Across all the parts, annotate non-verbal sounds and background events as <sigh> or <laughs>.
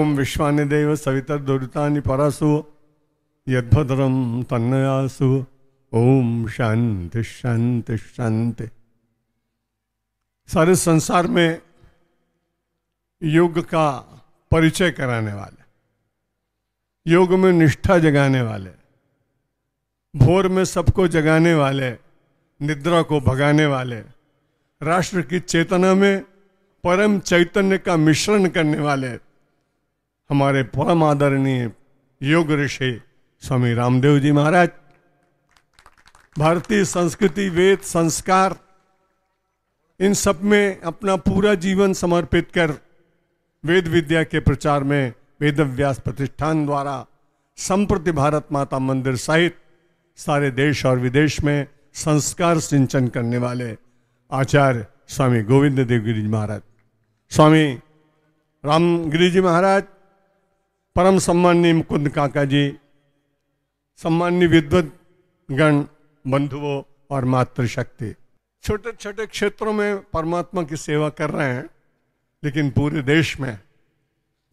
ओम सविता दुर्ता परासु यदरम तन्नयासु ओम शांति शांति शांति सारे संसार में योग का परिचय कराने वाले योग में निष्ठा जगाने वाले भोर में सबको जगाने वाले निद्रा को भगाने वाले राष्ट्र की चेतना में परम चैतन्य का मिश्रण करने वाले हमारे परम आदरणीय योग ऋषि स्वामी रामदेव जी महाराज भारतीय संस्कृति वेद संस्कार इन सब में अपना पूरा जीवन समर्पित कर वेद विद्या के प्रचार में वेद व्यास प्रतिष्ठान द्वारा संप्रति भारत माता मंदिर सहित सारे देश और विदेश में संस्कार सिंचन करने वाले आचार्य स्वामी गोविंद देव गिरिजी महाराज स्वामी राम गिरिजी महाराज परम सम्मान्य मुकुंद काका जी सम्मान्य विद्वत गण बंधुओं और मातृशक्ति छोटे छोटे क्षेत्रों में परमात्मा की सेवा कर रहे हैं लेकिन पूरे देश में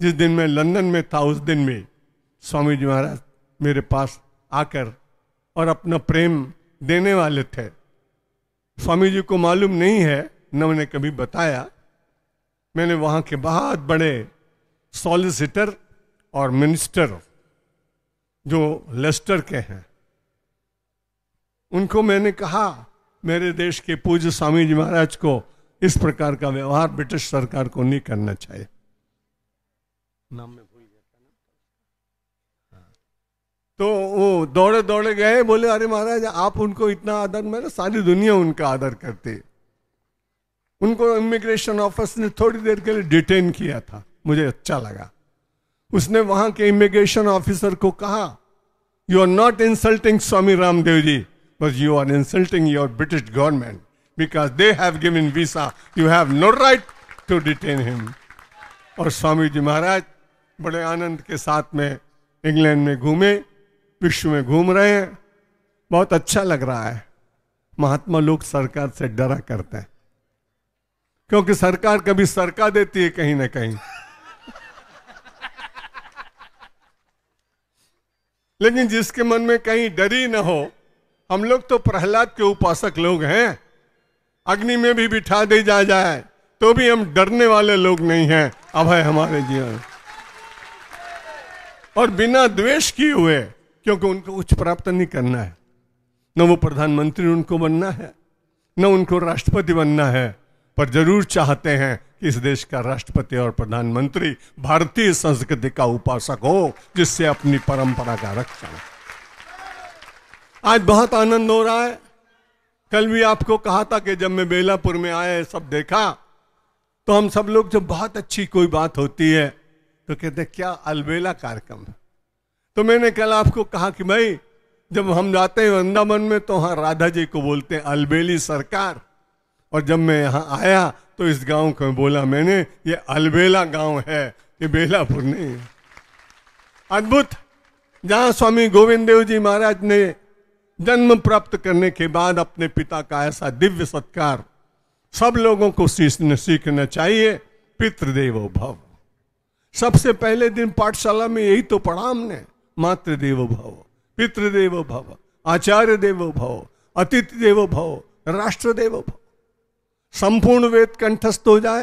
जिस दिन मैं लंदन में था उस दिन में स्वामी जी महाराज मेरे पास आकर और अपना प्रेम देने वाले थे स्वामी जी को मालूम नहीं है न मैंने कभी बताया मैंने वहाँ के बहुत बड़े सॉलिसिटर और मिनिस्टर जो लेस्टर के हैं उनको मैंने कहा मेरे देश के पूज्य स्वामी जी महाराज को इस प्रकार का व्यवहार ब्रिटिश सरकार को नहीं करना चाहिए नाम में भूल गया था हाँ। तो वो दौड़े दौड़े गए बोले अरे महाराज आप उनको इतना आदर मेरा सारी दुनिया उनका आदर करती उनको इमिग्रेशन ऑफिस ने थोड़ी देर के लिए डिटेन किया था मुझे अच्छा लगा उसने वहां के इमिग्रेशन ऑफिसर को कहा you are not insulting Swami Ramdev ji but you are insulting your British government because they have given visa you have no right to detain him और स्वामी जी महाराज बड़े आनंद के साथ में इंग्लैंड में घूमे विश्व में घूम रहे हैं बहुत अच्छा लग रहा है महात्मा लोग सरकार से डरा करते हैं क्योंकि सरकार कभी सरका देती है कहीं ना कहीं लेकिन जिसके मन में कहीं डरी ना हो हम लोग तो प्रहलाद के उपासक लोग हैं अग्नि में भी बिठा दे जा जाए तो भी हम डरने वाले लोग नहीं हैं अभय हमारे जीवन और बिना द्वेष किए हुए क्योंकि उनको कुछ प्राप्त नहीं करना है न वो प्रधानमंत्री उनको बनना है न उनको राष्ट्रपति बनना है पर जरूर चाहते हैं इस देश का राष्ट्रपति और प्रधानमंत्री भारतीय संस्कृति का उपासक हो जिससे अपनी परंपरा का रक्षण आज बहुत आनंद हो रहा है कल भी आपको कहा था कि जब मैं बेलापुर में आया सब देखा तो हम सब लोग जब बहुत अच्छी कोई बात होती है तो कहते क्या अलबेला कार्यक्रम तो मैंने कल आपको कहा कि भाई जब हम जाते हैं वृंदावन में तो हाँ राधा जी को बोलते हैं अलबेली सरकार और जब मैं यहाँ आया तो इस गांव को बोला मैंने ये अलबेला गांव है ये बेलापुर नहीं है अद्भुत जहां स्वामी गोविंद देव जी महाराज ने जन्म प्राप्त करने के बाद अपने पिता का ऐसा दिव्य सत्कार सब लोगों को सीखना चाहिए पितृदेव भव सबसे पहले दिन पाठशाला में यही तो पढ़ा हमने मातृदेव भव पितृदेव भव आचार्य देवो भव अतिथि देवो भव राष्ट्र देवो भव संपूर्ण वेद कंठस्थ हो जाए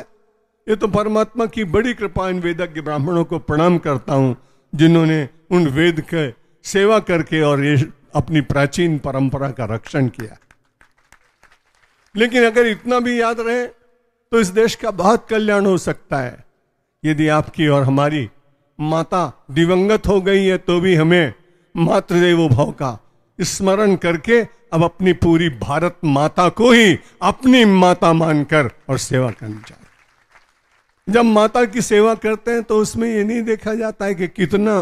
ये तो परमात्मा की बड़ी कृपा इन वेदज्ञ ब्राह्मणों को प्रणाम करता हूँ जिन्होंने उन वेद के सेवा करके और ये अपनी प्राचीन परंपरा का रक्षण किया लेकिन अगर इतना भी याद रहे तो इस देश का बहुत कल्याण हो सकता है यदि आपकी और हमारी माता दिवंगत हो गई है तो भी हमें मातृदेवो भाव का स्मरण करके अब अपनी पूरी भारत माता को ही अपनी माता मानकर और सेवा करनी चाहिए जब माता की सेवा करते हैं तो उसमें ये नहीं देखा जाता है कि कितना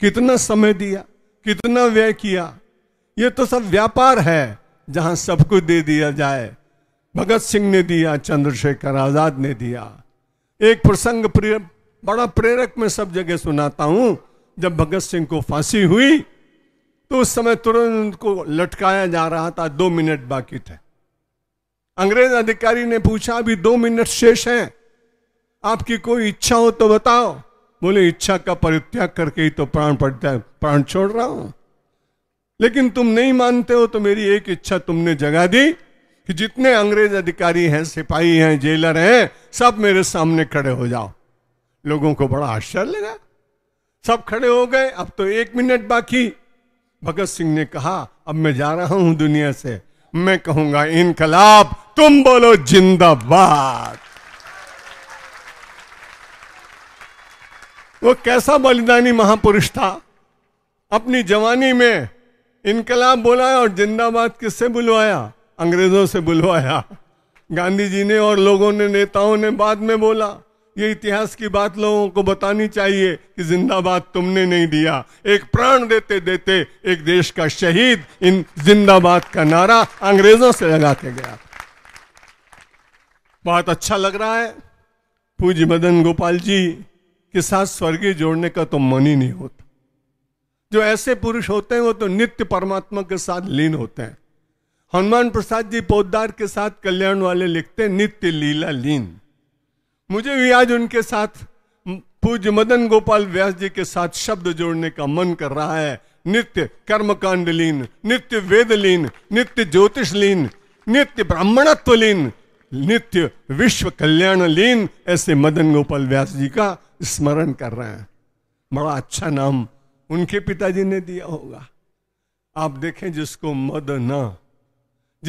कितना समय दिया कितना व्यय किया ये तो सब व्यापार है जहां सब कुछ दे दिया जाए भगत सिंह ने दिया चंद्रशेखर आजाद ने दिया एक प्रसंग प्रिय बड़ा प्रेरक में सब जगह सुनाता हूं जब भगत सिंह को फांसी हुई तो उस समय तुरंत उनको लटकाया जा रहा था दो मिनट बाकी थे अंग्रेज अधिकारी ने पूछा अभी दो मिनट शेष हैं आपकी कोई इच्छा हो तो बताओ बोले इच्छा का परित्याग करके ही तो प्राण पड़ता है प्राण छोड़ रहा हूं लेकिन तुम नहीं मानते हो तो मेरी एक इच्छा तुमने जगा दी कि जितने अंग्रेज अधिकारी हैं सिपाही हैं जेलर हैं सब मेरे सामने खड़े हो जाओ लोगों को बड़ा आश्चर्य लगा सब खड़े हो गए अब तो एक मिनट बाकी भगत सिंह ने कहा अब मैं जा रहा हूं दुनिया से मैं कहूंगा इनकलाब तुम बोलो जिंदाबाद वो कैसा बलिदानी महापुरुष था अपनी जवानी में इनकलाब बोलाया और जिंदाबाद किससे बुलवाया अंग्रेजों से बुलवाया गांधी जी ने और लोगों ने नेताओं ने बाद में बोला ये इतिहास की बात लोगों को बतानी चाहिए कि जिंदाबाद तुमने नहीं दिया एक प्राण देते देते एक देश का शहीद इन जिंदाबाद का नारा अंग्रेजों से लगा के गया बहुत अच्छा लग रहा है पूज्य मदन गोपाल जी के साथ स्वर्गीय जोड़ने का तो मन ही नहीं होता जो ऐसे पुरुष होते हैं वो तो नित्य परमात्मा के साथ लीन होते हैं हनुमान प्रसाद जी पोदार के साथ कल्याण वाले लिखते नित्य लीला लीन मुझे भी आज उनके साथ पूज्य मदन गोपाल व्यास जी के साथ शब्द जोड़ने का मन कर रहा है नित्य कर्मकांड लीन नित्य वेद लीन नित्य ज्योतिष लीन नित्य ब्राह्मणत्व लीन नित्य विश्व कल्याण लीन ऐसे मदन गोपाल व्यास जी का स्मरण कर रहे हैं बड़ा अच्छा नाम उनके पिताजी ने दिया होगा आप देखें जिसको मद न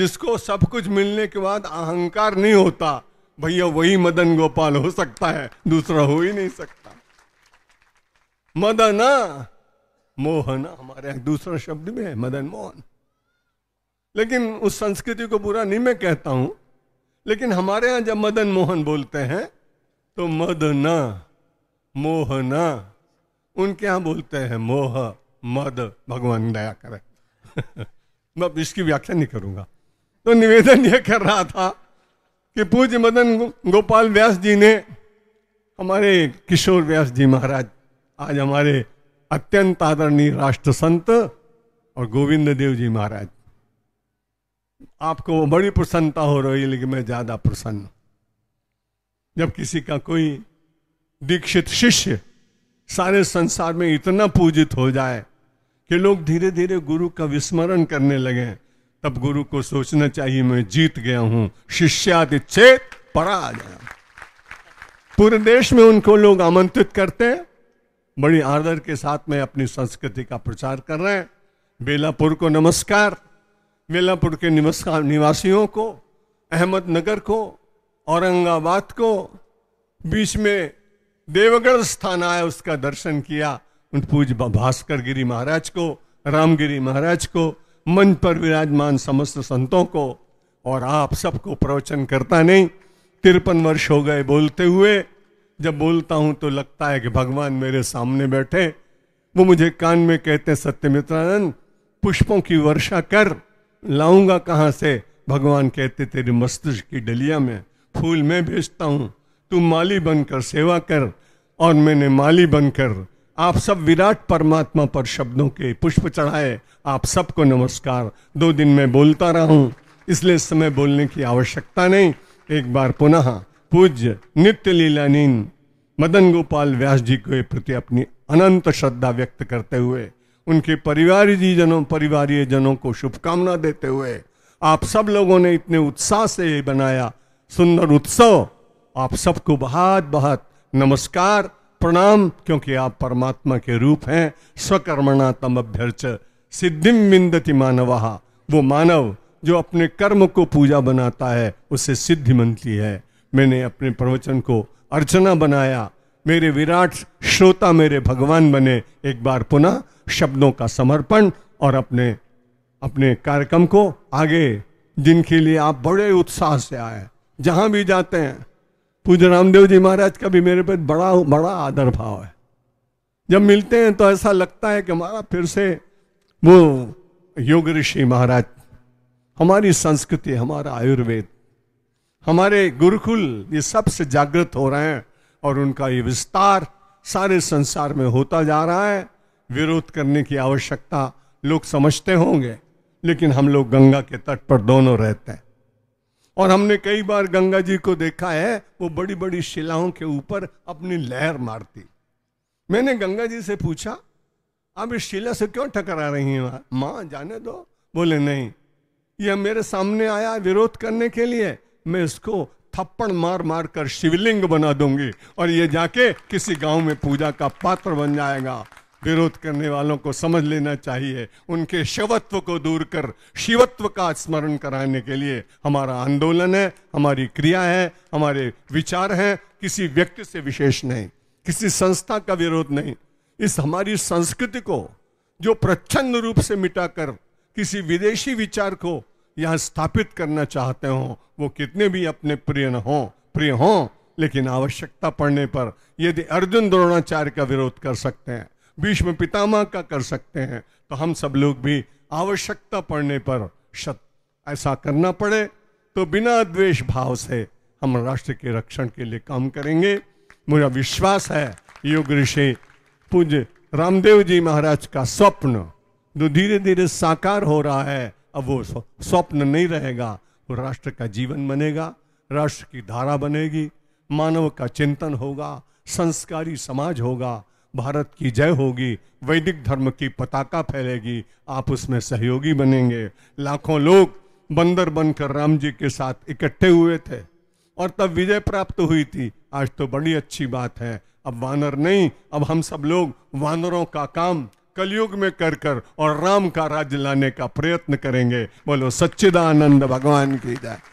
जिसको सब कुछ मिलने के बाद अहंकार नहीं होता भैया वही मदन गोपाल हो सकता है दूसरा हो ही नहीं सकता मदना हाँ। मोहन हमारे यहां दूसरा शब्द भी है मदन मोहन लेकिन उस संस्कृति को बुरा नहीं मैं कहता हूं लेकिन हमारे यहां जब मदन मोहन बोलते हैं तो मदना मोहना उनके यहां बोलते हैं मोह मद भगवान दया करे <laughs> मैं इसकी व्याख्या नहीं करूंगा तो निवेदन यह कर रहा था कि पूज्य मदन गोपाल व्यास जी ने हमारे किशोर व्यास जी महाराज आज हमारे अत्यंत आदरणीय राष्ट्र संत और गोविंद देव जी महाराज आपको बड़ी प्रसन्नता हो रही है लेकिन मैं ज्यादा प्रसन्न जब किसी का कोई दीक्षित शिष्य सारे संसार में इतना पूजित हो जाए कि लोग धीरे धीरे गुरु का विस्मरण करने लगे तब गुरु को सोचना चाहिए मैं जीत गया हूं शिष्यादिच्छेद गया पूरे देश में उनको लोग आमंत्रित करते हैं बड़ी आदर के साथ में अपनी संस्कृति का प्रचार कर रहे हैं बेलापुर को नमस्कार बेलापुर के नमस्कार निवासियों को अहमदनगर को औरंगाबाद को बीच में देवगढ़ स्थान आया उसका दर्शन किया उन पूज भास्कर गिरी महाराज को रामगिरी महाराज को मन पर विराजमान समस्त संतों को और आप सबको प्रवचन करता नहीं तिरपन वर्ष हो गए बोलते हुए जब बोलता हूं तो लगता है कि भगवान मेरे सामने बैठे वो मुझे कान में कहते सत्य मित्रानंद पुष्पों की वर्षा कर लाऊंगा कहाँ से भगवान कहते तेरे मस्तिष्क की डलिया में फूल मैं भेजता हूँ तू माली बनकर सेवा कर और मैंने माली बनकर आप सब विराट परमात्मा पर शब्दों के पुष्प चढ़ाए आप सबको नमस्कार दो दिन में बोलता रहा हूं इसलिए इस समय बोलने की आवश्यकता नहीं एक बार पुनः पूज्य नित्य लीलानीन मदन गोपाल व्यास जी के प्रति अपनी अनंत श्रद्धा व्यक्त करते हुए उनके जी जनों परिवार जनों को शुभकामना देते हुए आप सब लोगों ने इतने उत्साह से बनाया सुंदर उत्सव आप सबको बहुत बहुत नमस्कार प्रणाम क्योंकि आप परमात्मा के रूप हैं स्वकर्मणा तम अभ्यर्च सिद्धिम विंदति मानवहा वो मानव जो अपने कर्म को पूजा बनाता है उसे सिद्धि मनती है मैंने अपने प्रवचन को अर्चना बनाया मेरे विराट श्रोता मेरे भगवान बने एक बार पुनः शब्दों का समर्पण और अपने अपने कार्यक्रम को आगे जिनके लिए आप बड़े उत्साह से आए जहाँ भी जाते हैं पूज्य रामदेव जी महाराज का भी मेरे पे बड़ा बड़ा आदर भाव है जब मिलते हैं तो ऐसा लगता है कि हमारा फिर से वो योग ऋषि महाराज हमारी संस्कृति हमारा आयुर्वेद हमारे गुरुकुल ये सबसे जागृत हो रहे हैं और उनका ये विस्तार सारे संसार में होता जा रहा है विरोध करने की आवश्यकता लोग समझते होंगे लेकिन हम लोग गंगा के तट पर दोनों रहते हैं और हमने कई बार गंगा जी को देखा है वो बड़ी बड़ी शिलाओं के ऊपर अपनी लहर मारती मैंने गंगा जी से पूछा आप इस शिला से क्यों टकरा रही हैं माँ जाने दो बोले नहीं यह मेरे सामने आया विरोध करने के लिए मैं इसको थप्पड़ मार मार कर शिवलिंग बना दूंगी और ये जाके किसी गांव में पूजा का पात्र बन जाएगा विरोध करने वालों को समझ लेना चाहिए उनके शिवत्व को दूर कर शिवत्व का स्मरण कराने के लिए हमारा आंदोलन है हमारी क्रिया है हमारे विचार हैं किसी व्यक्ति से विशेष नहीं किसी संस्था का विरोध नहीं इस हमारी संस्कृति को जो प्रच्छन्न रूप से मिटाकर किसी विदेशी विचार को यहाँ स्थापित करना चाहते हो वो कितने भी अपने प्रिय न हों प्रिय हों लेकिन आवश्यकता पड़ने पर यदि अर्जुन द्रोणाचार्य का विरोध कर सकते हैं भीष्म पितामह का कर सकते हैं तो हम सब लोग भी आवश्यकता पड़ने पर शत ऐसा करना पड़े तो बिना द्वेष भाव से हम राष्ट्र के रक्षण के लिए काम करेंगे मुझे विश्वास है योग ऋषि पूज्य रामदेव जी महाराज का स्वप्न जो धीरे धीरे साकार हो रहा है अब वो स्वप्न नहीं रहेगा वो राष्ट्र का जीवन बनेगा राष्ट्र की धारा बनेगी मानव का चिंतन होगा संस्कारी समाज होगा भारत की जय होगी वैदिक धर्म की पताका फैलेगी आप उसमें सहयोगी बनेंगे लाखों लोग बंदर बनकर राम जी के साथ इकट्ठे हुए थे और तब विजय प्राप्त हुई थी आज तो बड़ी अच्छी बात है अब वानर नहीं अब हम सब लोग वानरों का काम कलयुग में कर कर और राम का राज्य लाने का प्रयत्न करेंगे बोलो सच्चिदानंद भगवान की जाए